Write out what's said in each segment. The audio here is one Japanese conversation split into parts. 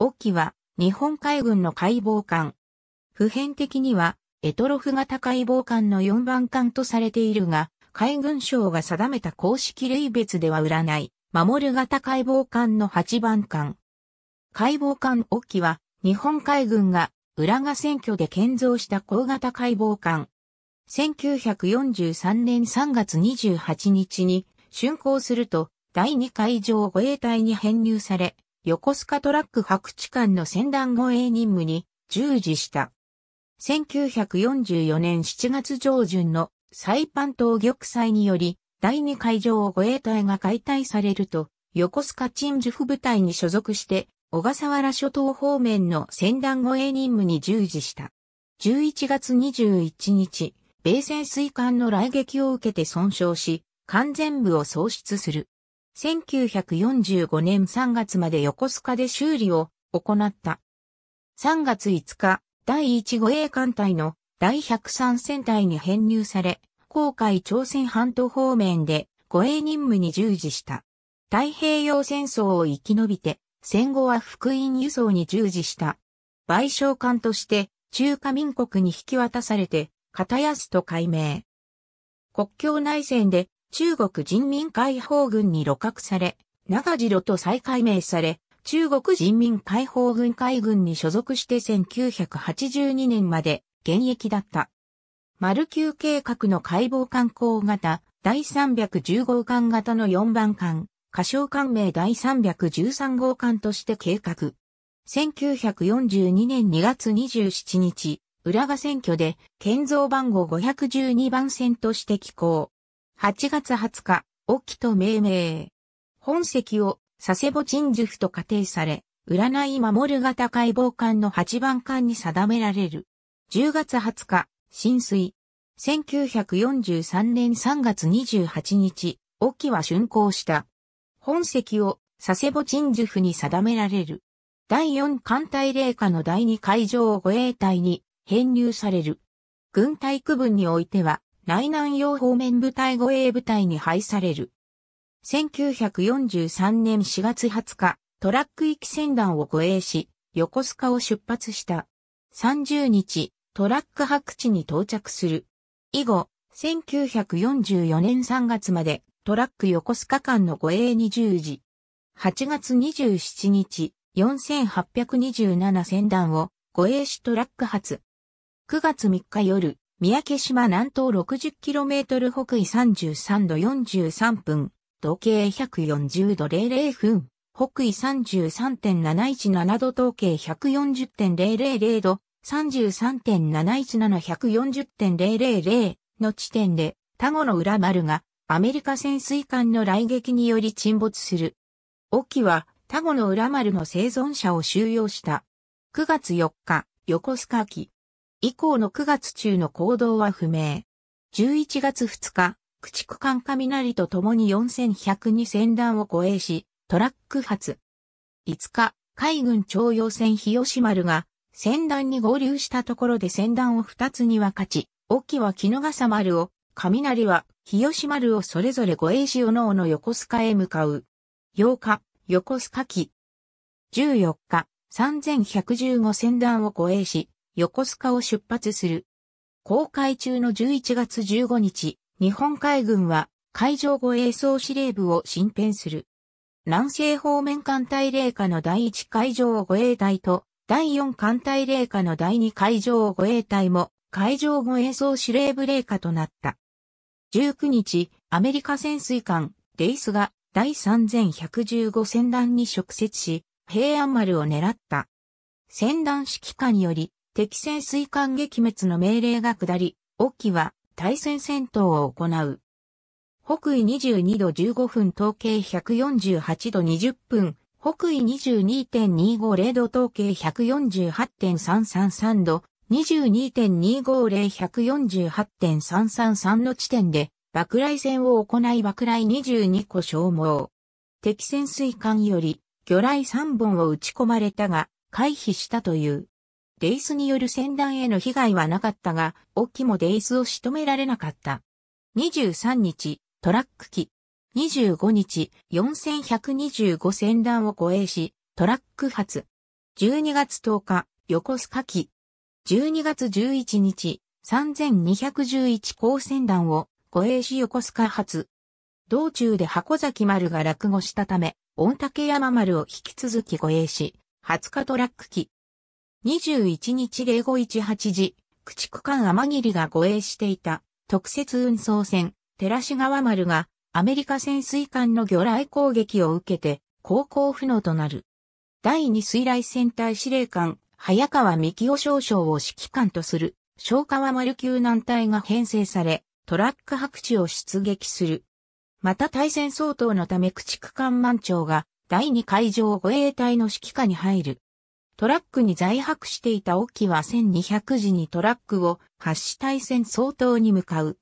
沖は日本海軍の解剖艦。普遍的にはエトロフ型解剖艦の4番艦とされているが、海軍省が定めた公式類別では売らない、守る型解剖艦の8番艦。解剖艦沖は日本海軍が浦賀選挙で建造した高型解剖艦。1943年3月28日に竣工すると第2海上護衛隊に編入され、横須賀トラック白地間の船団護衛任務に従事した。1944年7月上旬のサイパン島玉砕により、第2海上護衛隊が解体されると、横須賀鎮守府部隊に所属して、小笠原諸島方面の船団護衛任務に従事した。11月21日、米潜水艦の来撃を受けて損傷し、完全部を喪失する。1945年3月まで横須賀で修理を行った。3月5日、第1護衛艦隊の第103戦隊に編入され、航海朝鮮半島方面で護衛任務に従事した。太平洋戦争を生き延びて、戦後は福音輸送に従事した。賠償艦として中華民国に引き渡されて、片安と改名。国境内戦で中国人民解放軍に露獲され、長次郎と再改名され、中国人民解放軍海軍に所属して1982年まで現役だった。マル計画の解剖艦砲型、第310号艦型の4番艦、過小艦名第313号艦として計画。1942年2月27日、浦賀選挙で建造番号512番線として寄港。8月20日、沖と命名。本籍を佐世保鎮守府と仮定され、占い守る型解剖官の8番官に定められる。10月20日、浸水。1943年3月28日、沖は竣工した。本籍を佐世保鎮守府に定められる。第4艦隊霊下の第2海上護衛隊に編入される。軍隊区分においては、内南洋方面部隊護衛部隊に配される。1943年4月20日、トラック行き船団を護衛し、横須賀を出発した。30日、トラック白地に到着する。以後、1944年3月までトラック横須賀間の護衛に従事。8月27日、4827船団を護衛しトラック発。9月3日夜、三宅島南東 60km 北緯33度43分、時計140度00分、北緯33.717度東計140.000度、33.717140.000の地点で、タゴの裏丸がアメリカ潜水艦の来撃により沈没する。沖はタゴの裏丸の生存者を収容した。9月4日、横須賀機以降の9月中の行動は不明。11月2日、駆逐艦雷と共に4102船団を護衛し、トラック発。5日、海軍徴用船日吉丸が、船団に合流したところで船団を2つに分かち、沖は木の笠丸を、雷は日吉丸をそれぞれ護衛し、おのおの横須賀へ向かう。8日、横須賀機。14日、3115船団を護衛し、横須賀を出発する。公開中の11月15日、日本海軍は海上護衛総司令部を新編する。南西方面艦隊霊下の第1海上護衛隊と第4艦隊霊下の第2海上護衛隊も海上護衛総司令部霊下となった。19日、アメリカ潜水艦デイスが第3115船団に直接し、平安丸を狙った。船団指揮下により、敵戦水艦撃滅の命令が下り、沖は対戦戦闘を行う。北緯22度15分統計148度20分、北緯22.250度統計148.333度、22.250148.333の地点で爆雷戦を行い爆雷22個消耗。敵潜水艦より魚雷3本を撃ち込まれたが回避したという。デイスによる戦団への被害はなかったが、オキもデイスを仕留められなかった。23日、トラック機。25日、4125戦団を護衛し、トラック発。12月10日、横須賀機。12月11日、3211高戦団を護衛し横須賀発。道中で箱崎丸が落語したため、御嶽山丸を引き続き護衛し、20日トラック機。21日零後18時、駆逐艦天霧が護衛していた特設運送船、寺志川丸がアメリカ潜水艦の魚雷攻撃を受けて航行不能となる。第二水雷戦隊司令官、早川幹夫少将を指揮官とする、小川丸救難隊が編成され、トラック白地を出撃する。また対戦相当のため駆逐艦満潮が第二海上護衛隊の指揮下に入る。トラックに在泊していた沖は1200時にトラックを発死対戦総統に向かう。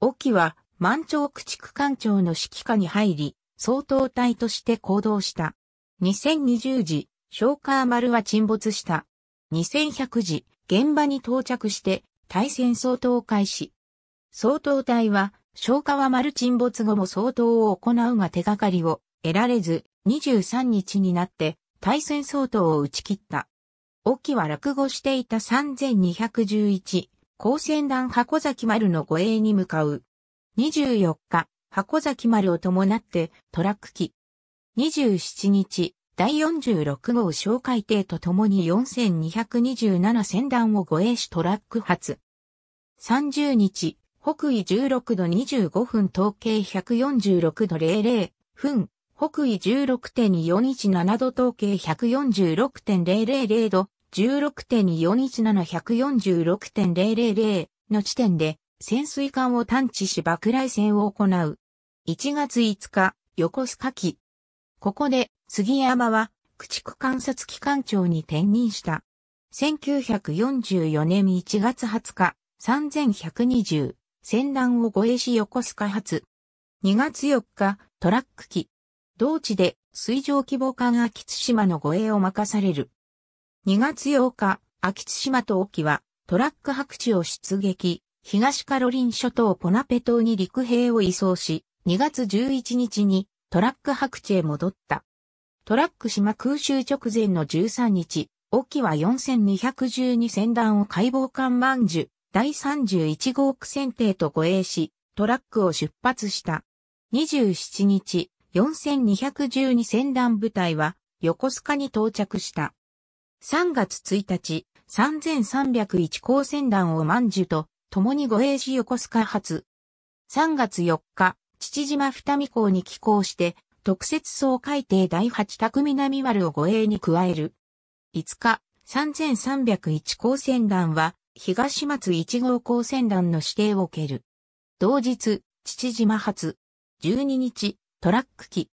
沖は満潮駆逐艦長の指揮下に入り、総統隊として行動した。2020時、ショーカー丸は沈没した。2100時、現場に到着して対戦総統開始。総統隊は、小は丸沈没後も総統を行うが手がかりを得られず、23日になって対戦相当を打ち切った。沖は落語していた3211、高専団箱崎丸の護衛に向かう。24日、箱崎丸を伴ってトラック機。27日、第46号小海艇と共に4227船団を護衛しトラック発。30日、北緯16度25分統計146度00分、北緯16.417度統計146.000度、16.417146.000の地点で潜水艦を探知し爆雷戦を行う。1月5日、横須賀機。ここで杉山は駆逐観察機関長に転任した。1944年1月20日、3120、船団を護衛し横須賀発。2月4日、トラック機。同地で水上規模艦秋津島の護衛を任される。2月8日、秋津島と沖はトラック白地を出撃、東カロリン諸島ポナペ島に陸兵を移送し、2月11日にトラック白地へ戻った。トラック島空襲直前の13日、沖は4212船団を解剖艦万寿、第31号区船艇と護衛し、トラックを出発した。27日、4212戦団部隊は横須賀に到着した。3月1日、3301高戦団を満寿と共に護衛し横須賀発。3月4日、父島二見港に寄港して、特設総海底第8宅南丸を護衛に加える。5日、3301高戦団は、東松1号高戦団の指定を受ける。同日、父島発。12日、トラック機。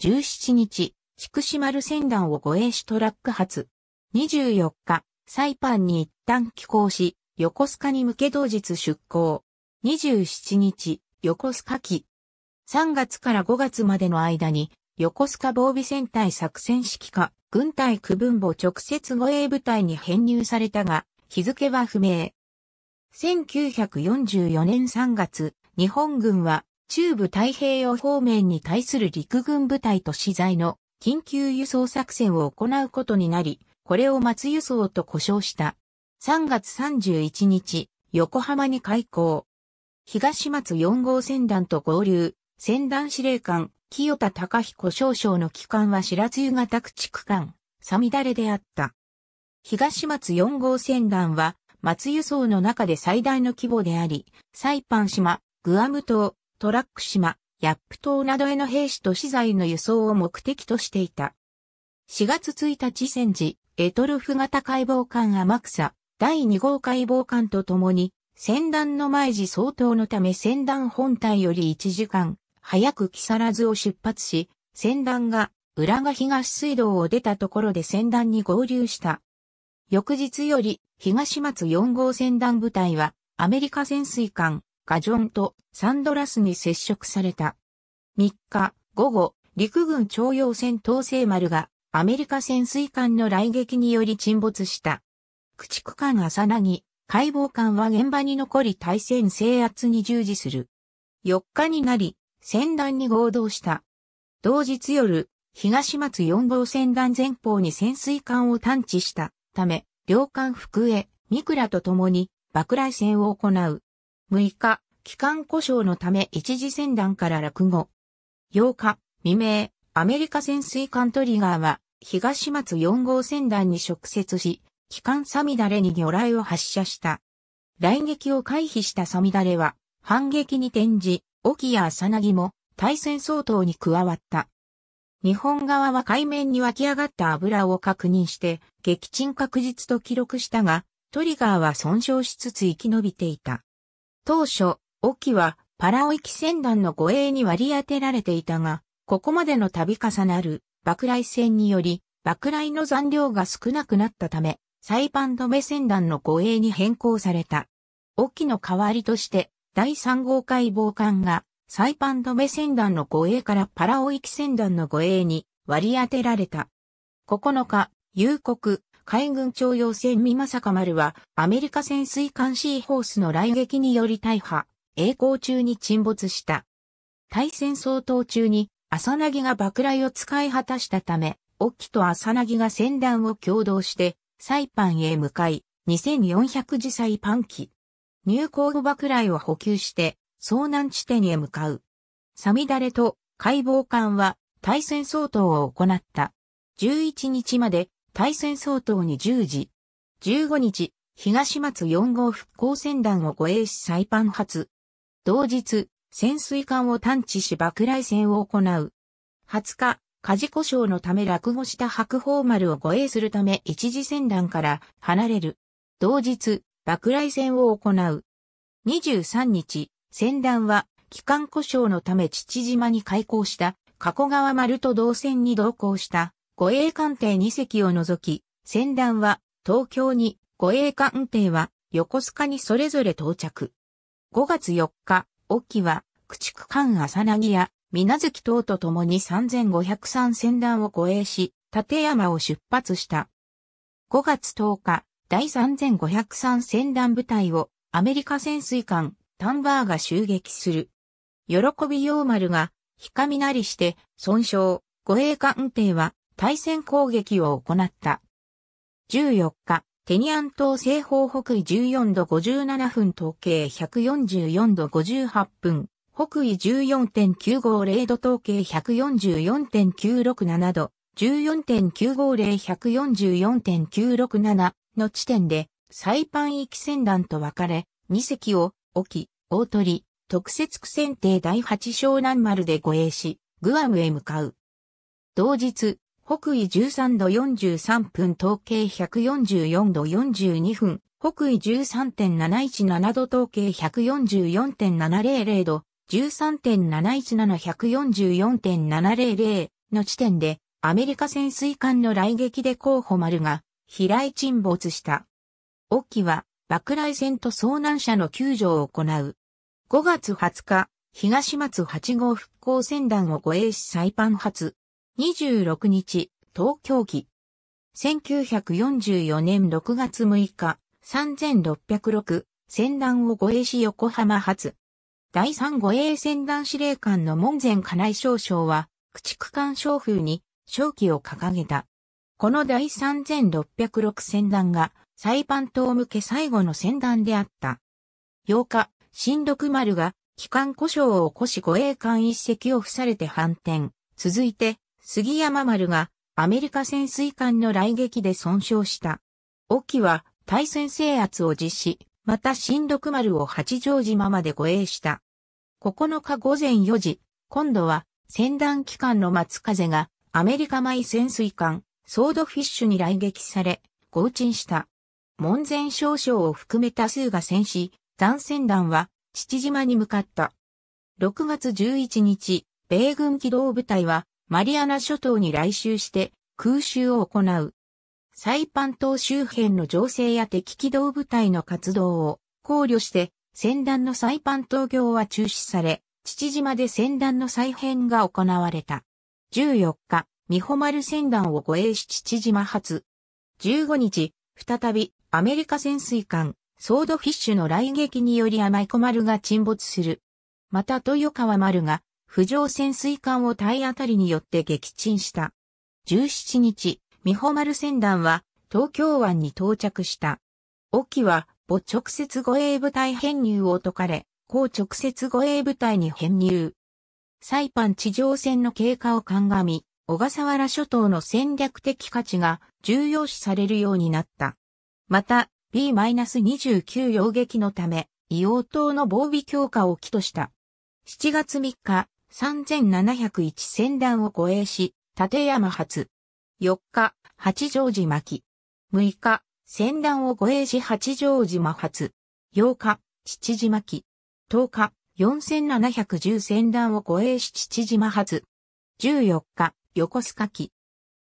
17日、菊島丸船団を護衛しトラック発。24日、サイパンに一旦寄港し、横須賀に向け同日出港。27日、横須賀機。3月から5月までの間に、横須賀防備戦隊作戦指揮下、軍隊区分母直接護衛部隊に編入されたが、日付は不明。1944年3月、日本軍は中部太平洋方面に対する陸軍部隊と資材の緊急輸送作戦を行うことになり、これを松輸送と呼称した。3月31日、横浜に開港。東松4号船団と合流、船団司令官、清田隆彦少将の機関は白津湯型駆逐艦、サミダレであった。東松4号船団は、松輸送の中で最大の規模であり、サイパン島、グアム島、トラック島、ヤップ島などへの兵士と資材の輸送を目的としていた。4月1日戦時、エトルフ型解剖艦アマクサ、第2号解剖艦と共に、戦団の前時相当のため戦団本体より1時間、早く木更津を出発し、戦団が、浦賀東水道を出たところで戦団に合流した。翌日より、東松4号戦団部隊は、アメリカ潜水艦、ガジョンとサンドラスに接触された。3日午後、陸軍徴用船東西丸がアメリカ潜水艦の来撃により沈没した。駆逐艦朝なぎ、解剖艦は現場に残り対戦制圧に従事する。4日になり、船団に合同した。同日夜、東松4号船団前方に潜水艦を探知したため、両艦服へ、ミクラと共に爆雷戦を行う。6日、機関故障のため一時船団から落語。8日、未明、アメリカ潜水艦トリガーは、東松4号船団に直接し、機関サミダレに魚雷を発射した。雷撃を回避したサミダレは、反撃に転じ、沖や浅薙も、対戦相当に加わった。日本側は海面に湧き上がった油を確認して、撃沈確実と記録したが、トリガーは損傷しつつ生き延びていた。当初、沖はパラオ行き船団の護衛に割り当てられていたが、ここまでの度重なる爆雷戦により、爆雷の残量が少なくなったため、サイパン止め船団の護衛に変更された。沖の代わりとして、第3号海防艦が、サイパン止め船団の護衛からパラオ行き船団の護衛に割り当てられた。9日、夕刻、海軍徴用船美正丸は、アメリカ潜水艦シーホースの来撃により大破、栄光中に沈没した。対戦総統中に、朝なぎが爆雷を使い果たしたため、沖と朝なぎが船団を共同して、サイパンへ向かい、2400次サイパン機。入港後爆雷を補給して、遭難地点へ向かう。サミダレと解剖艦は対戦相当を行った。11日まで対戦相当に10時。15日、東松4号復興船団を護衛し再犯発。同日、潜水艦を探知し爆雷戦を行う。20日、火事故障のため落語した白鵬丸を護衛するため一時船団から離れる。同日、爆雷戦を行う。23日、船団は、機関故障のため父島に開港した、加古川丸と同船に同行した、護衛艦艇2隻を除き、船団は東京に、護衛艦艇は横須賀にそれぞれ到着。5月4日、沖は駆逐艦浅薙や水月等と共に3503船団を護衛し、立山を出発した。5月10日、第3503船団部隊をアメリカ潜水艦タンバーが襲撃する。喜び陽丸が、ひかみなりして、損傷、護衛艦艇は、対戦攻撃を行った。14日、テニアン島西方北緯14度57分統計144度58分、北緯14.950度統計144.967度、14.950144.967の地点で、サイパン行き船団と分かれ、2隻を、沖、大鳥、特設区船艇第8湘南丸で護衛し、グアムへ向かう。同日、北緯13度43分、統計144度42分、北緯13.717度、統計144.700度、13.717144.700の地点で、アメリカ潜水艦の来撃で候補丸が、飛来沈没した。沖は、爆雷船と遭難者の救助を行う。5月20日、東松8号復興船団を護衛し再ン発。26日、東京記。1944年6月6日、3606、戦団を護衛し横浜発。第3護衛戦団司令官の門前家内少将は、駆逐艦将風に、正気を掲げた。この第3606戦団が、裁判島向け最後の戦団であった。8日、新六丸が、機関故障を起こし護衛艦一隻を付されて反転。続いて、杉山丸がアメリカ潜水艦の来撃で損傷した。沖は対戦制圧を実施、また新六丸を八丈島まで護衛した。9日午前4時、今度は戦団機関の松風がアメリカ米潜水艦ソードフィッシュに来撃され、合沈した。門前少将を含め多数が戦死、残船団は父島に向かった。6月11日、米軍機動部隊はマリアナ諸島に来襲して空襲を行う。サイパン島周辺の情勢や敵機動部隊の活動を考慮して戦団のサイパン島業は中止され、父島で戦団の再編が行われた。14日、美穂丸戦団を護衛し父島発。15日、再びアメリカ潜水艦ソードフィッシュの来撃により甘い小丸が沈没する。また豊川丸が浮上潜水艦を体当たりによって撃沈した。17日、美穂丸船団は東京湾に到着した。沖は、母直接護衛部隊編入を解かれ、後直接護衛部隊に編入。サイパン地上戦の経過を鑑み、小笠原諸島の戦略的価値が重要視されるようになった。また、B-29 洋撃のため、硫黄島の防備強化を起とした。7月3日、3701戦団を護衛し、立山発。4日、八丈島巻。6日、戦団を護衛し八丈島発。8日、父島巻。10日、4710戦団を護衛し父島発。14日、横須賀機。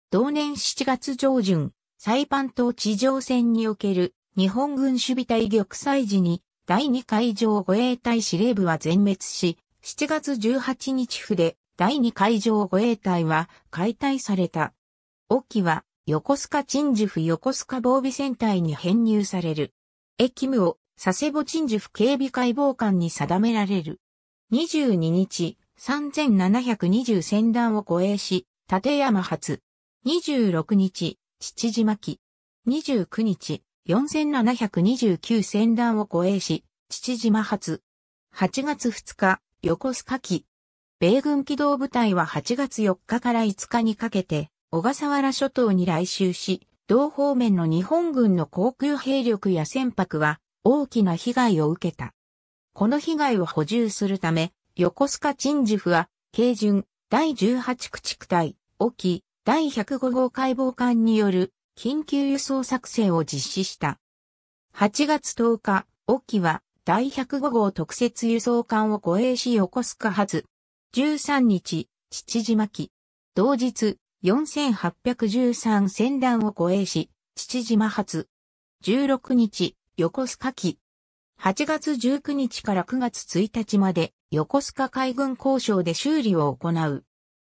同年7月上旬、サイパン島地上戦における日本軍守備隊玉砕時に第2海上護衛隊司令部は全滅し、7月18日府で第2海上護衛隊は解体された。沖は横須賀鎮守府横須賀防備戦隊に編入される。駅務を佐世保鎮守府警備解剖官に定められる。22日、3720船団を護衛し、立山発。26日、父島機。29日、4729船団を護衛し、父島発。8月2日、横須賀機。米軍機動部隊は8月4日から5日にかけて、小笠原諸島に来襲し、同方面の日本軍の航空兵力や船舶は大きな被害を受けた。この被害を補充するため、横須賀鎮守府は、軽巡、第18駆逐隊、沖、第105号解剖艦による緊急輸送作戦を実施した。8月10日、沖は第105号特設輸送艦を護衛し横須賀発。13日、父島機。同日、4813船団を護衛し、父島発。16日、横須賀機。8月19日から9月1日まで、横須賀海軍交渉で修理を行う。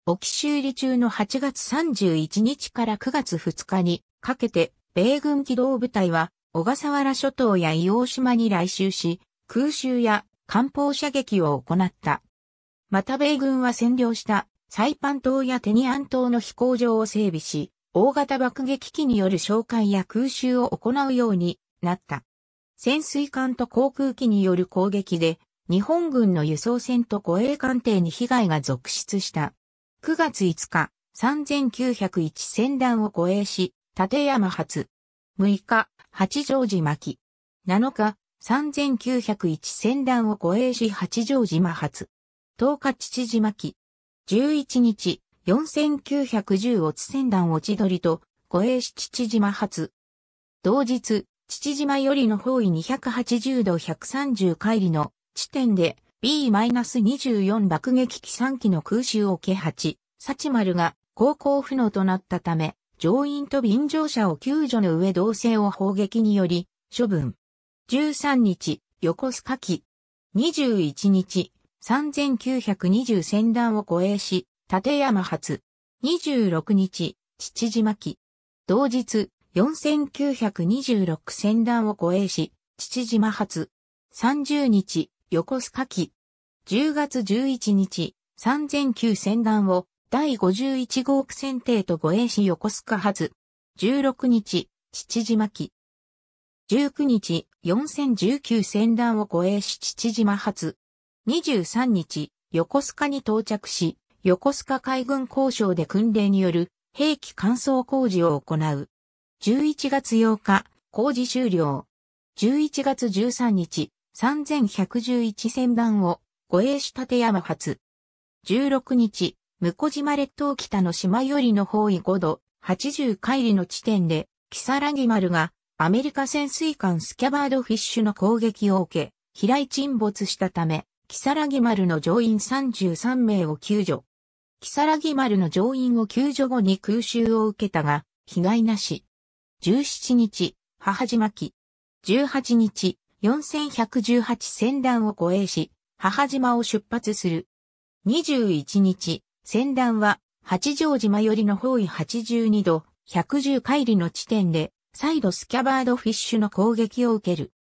沖修理中の8月31日から9月2日にかけて、米軍機動部隊は小笠原諸島や硫黄島に来襲し、空襲や艦砲射撃を行った。また米軍は占領したサイパン島やテニアン島の飛行場を整備し、大型爆撃機による召喚や空襲を行うようになった。潜水艦と航空機による攻撃で、日本軍の輸送船と護衛艦艇に被害が続出した。9月5日、3901船団を護衛し、立山発。6日、八丈島記。7日、3901戦団を護衛し八丈島発。10日父島記。11日、4910落ち戦団落ち取りと、護衛し父島発。同日、父島よりの方位280度130海里の地点で B-24 爆撃機3機の空襲を受け8、サチマルが航行不能となったため、乗員と便乗者を救助の上同性を砲撃により、処分。13日、横須賀機。21日、3920船団を護衛し、立山発。26日、父島機。同日、4926船団を護衛し、父島発。30日、横須賀機。10月11日、3009船団を第51号区選定と護衛士横須賀発。16日、父島機。19日、4019戦団を護衛し父島発。23日、横須賀に到着し、横須賀海軍交渉で訓練による兵器乾燥工事を行う。11月8日、工事終了。11月13日、3111戦団を護衛し立山発。16日、向島列島北の島よりの方位5度、80海里の地点で、キサラギ丸が、アメリカ潜水艦スキャバードフィッシュの攻撃を受け、飛来沈没したため、キサラギ丸の乗員33名を救助。キサラギ丸の乗員を救助後に空襲を受けたが、被害なし。17日、母島機。18日、4118船団を護衛し、母島を出発する。21日、戦団は、八丈島よりの方位82度、110海里の地点で、再度スキャバードフィッシュの攻撃を受ける。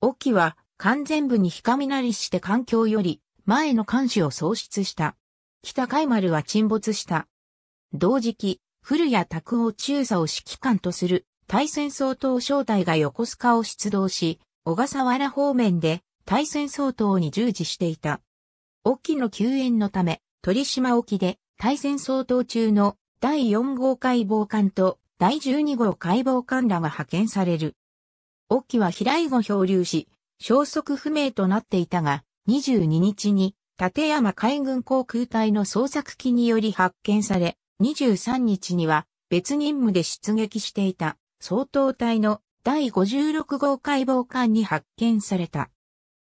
沖は、完全部に光かなりして環境より、前の監視を喪失した。北海丸は沈没した。同時期、古谷拓夫中佐を指揮官とする対戦総統招待が横須賀を出動し、小笠原方面で対戦総統に従事していた。沖の救援のため、鳥島沖で対戦相当中の第4号解剖艦と第12号解剖艦らが派遣される。沖は平井後漂流し、消息不明となっていたが、22日に立山海軍航空隊の捜索機により発見され、23日には別任務で出撃していた相当隊の第56号解剖艦に発見された。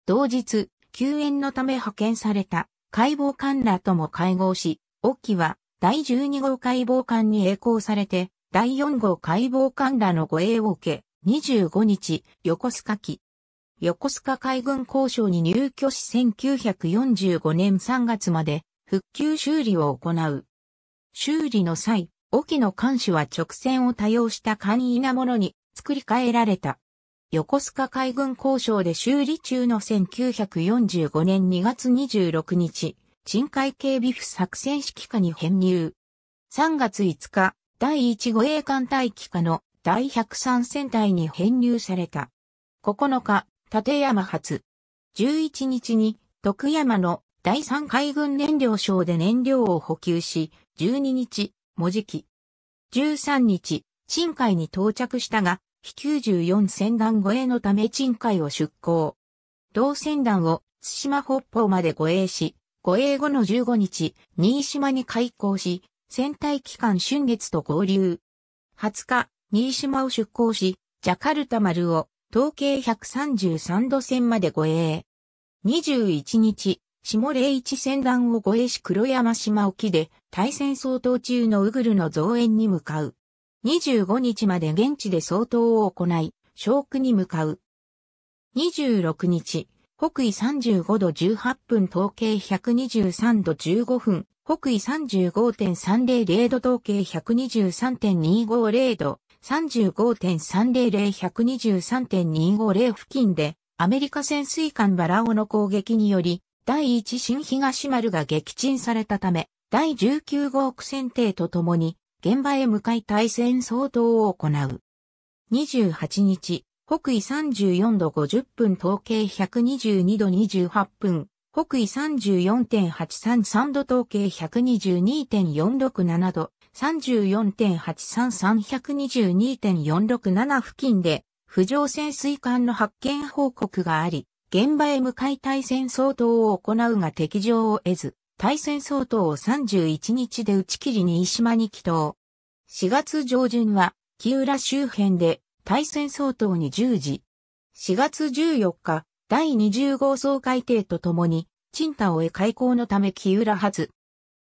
同日、救援のため派遣された解剖官らとも会合し、沖は第12号解剖官に栄光されて、第4号解剖官らの護衛を受け、25日、横須賀機。横須賀海軍交渉に入居し1945年3月まで復旧修理を行う。修理の際、沖の艦首は直線を多用した簡易なものに作り変えられた。横須賀海軍交渉で修理中の1945年2月26日、鎮海警備府作戦指揮下に編入。3月5日、第1護衛艦隊機下の第103戦隊に編入された。9日、立山発。11日に、徳山の第3海軍燃料省で燃料を補給し、12日、文字機。13日、深海に到着したが、飛94船団護衛のため鎮海を出港。同船団を津島北方まで護衛し、護衛後の15日、新島に開港し、船体期間春月と合流。20日、新島を出港し、ジャカルタ丸を東経133度線まで護衛。21日、下霊一船団を護衛し黒山島沖で対戦相当中のウグルの増援に向かう。25日まで現地で総統を行い、小区に向かう。26日、北緯35度18分統計123度15分、北緯35.300度統計123.250度、35.300123.250付近で、アメリカ潜水艦バラオの攻撃により、第1新東丸が撃沈されたため、第19号苦戦艇とともに、現場へ向かい対戦相当を行う。28日、北緯34度50分統計122度28分、北緯34.833度統計122.467度、34.833122.467付近で、浮上潜水艦の発見報告があり、現場へ向かい対戦相当を行うが敵情を得ず、対戦相当を31日で打ち切りに島に帰投。4月上旬は、木浦周辺で、対戦相当に10時。4月14日、第20号総会定とともに、チンタオへ開港のため木浦発。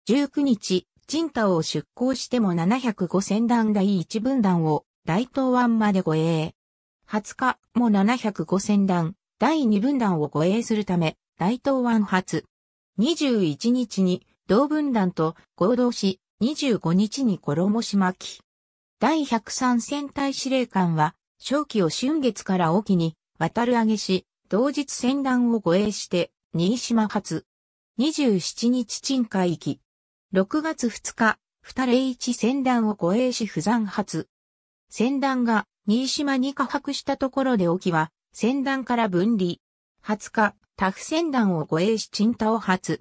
19日、チンタオを出港しても705船団第1分団を大東湾まで護衛。20日も705船団第2分団を護衛するため大東湾発。21日に同文団と合同し、25日に衣島き。第103戦隊司令官は、正気を春月から沖に渡る上げし、同日戦団を護衛して、新島発。27日鎮海域。6月2日、二零一戦団を護衛し不残発。戦団が新島に下泊したところで沖は、戦団から分離。20日、タフ船団を護衛しチンを発。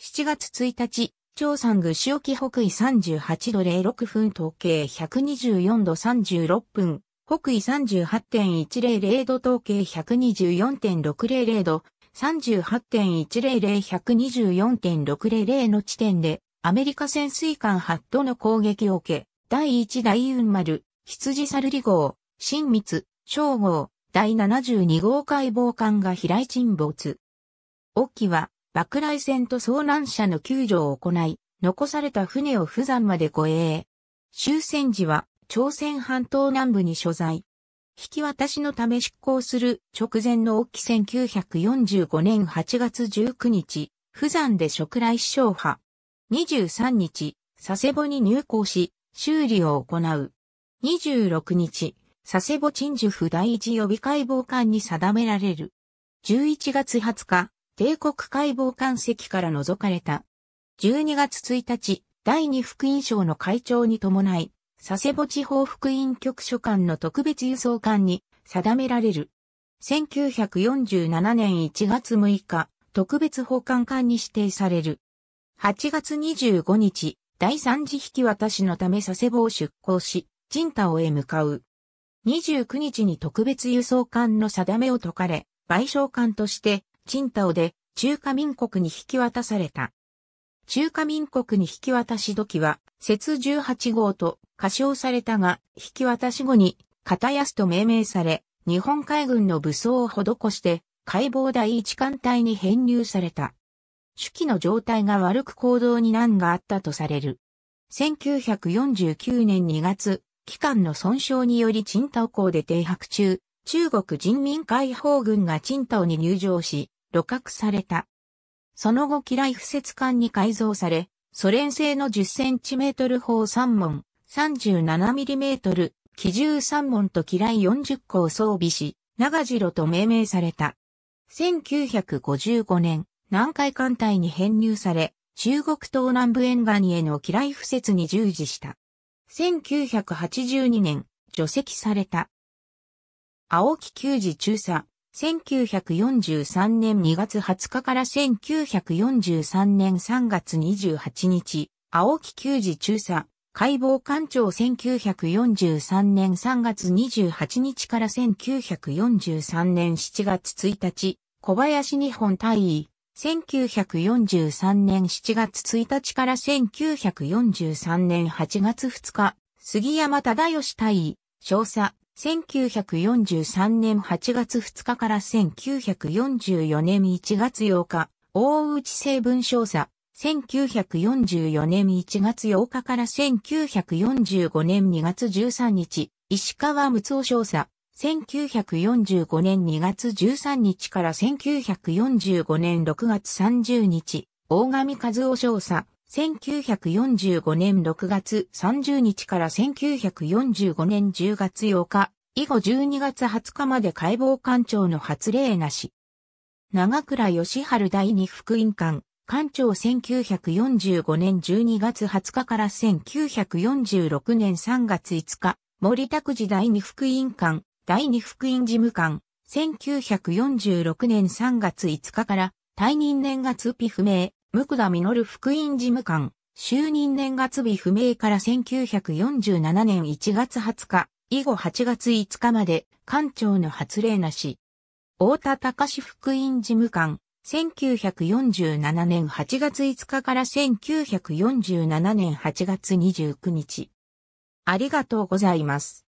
7月1日、長山具潮沖北緯38度06分東経124度36分、北緯38.100度東経124.600度、38.100124.600の地点で、アメリカ潜水艦ハットの攻撃を受け、第1大雲丸、羊猿利号、新密、正号、第72号解剖艦が飛来沈没。沖は、爆雷船と遭難者の救助を行い、残された船を富山まで護衛。終戦時は、朝鮮半島南部に所在。引き渡しのため出港する直前の沖1945年8月19日、富山で食雷死傷破。23日、佐世保に入港し、修理を行う。26日、佐世保鎮守府第一予備解剖官に定められる。11月20日、帝国解剖官席から除かれた。12月1日、第二福音省の会長に伴い、佐世保地方福音局所管の特別輸送官に定められる。1947年1月6日、特別保管官に指定される。8月25日、第三次引き渡しのため佐世保を出港し、陣太をへ向かう。29日に特別輸送艦の定めを解かれ、賠償艦として、チンで中華民国に引き渡された。中華民国に引き渡し時は、節18号と過称されたが、引き渡し後に、片安と命名され、日本海軍の武装を施して、解剖第一艦隊に編入された。手記の状態が悪く行動に難があったとされる。1949年2月、機関の損傷によりチン港で停泊中、中国人民解放軍がチンに入場し、露獲された。その後機雷不設艦に改造され、ソ連製の10センチメートル砲3門、37ミリメートル、機銃3門と機雷40個を装備し、長次郎と命名された。1955年、南海艦隊に編入され、中国東南部沿岸への機雷不設に従事した。1982年、除籍された。青木球児中佐、1943年2月20日から1943年3月28日、青木球児中佐、解剖官庁1943年3月28日から1943年7月1日、小林日本大尉、1943年7月1日から1943年8月2日、杉山忠義対少佐、1943年8月2日から1944年1月8日、大内成分少佐、1944年1月8日から1945年2月13日、石川睦夫少佐、1945年2月13日から1945年6月30日、大上和夫少佐、1945年6月30日から1945年10月8日、以後12月20日まで解剖官庁の発令なし。長倉義春第二副委員官、官庁1945年12月20日から1946年3月5日、森拓次第二副委員官、第二福音事務官、1946年3月5日から退任年月日不明、無田実福音事務官、就任年月日不明から1947年1月20日、以後8月5日まで、官庁の発令なし。大田隆福音事務官、1947年8月5日から1947年8月29日。ありがとうございます。